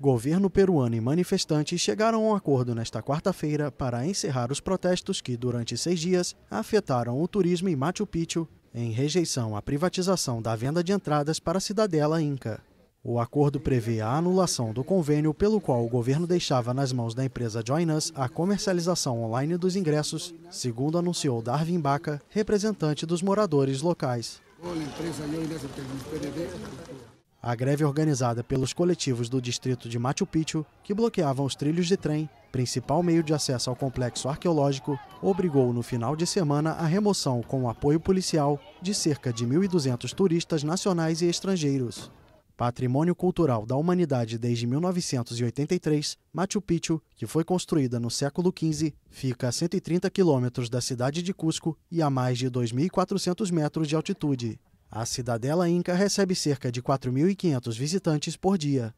Governo peruano e manifestantes chegaram a um acordo nesta quarta-feira para encerrar os protestos que, durante seis dias, afetaram o turismo em Machu Picchu em rejeição à privatização da venda de entradas para a cidadela Inca. O acordo prevê a anulação do convênio pelo qual o governo deixava nas mãos da empresa Join Us a comercialização online dos ingressos, segundo anunciou Darwin Baca, representante dos moradores locais. A greve organizada pelos coletivos do distrito de Machu Picchu, que bloqueavam os trilhos de trem, principal meio de acesso ao complexo arqueológico, obrigou no final de semana a remoção com apoio policial de cerca de 1.200 turistas nacionais e estrangeiros. Patrimônio Cultural da Humanidade desde 1983, Machu Picchu, que foi construída no século XV, fica a 130 quilômetros da cidade de Cusco e a mais de 2.400 metros de altitude. A cidadela Inca recebe cerca de 4.500 visitantes por dia.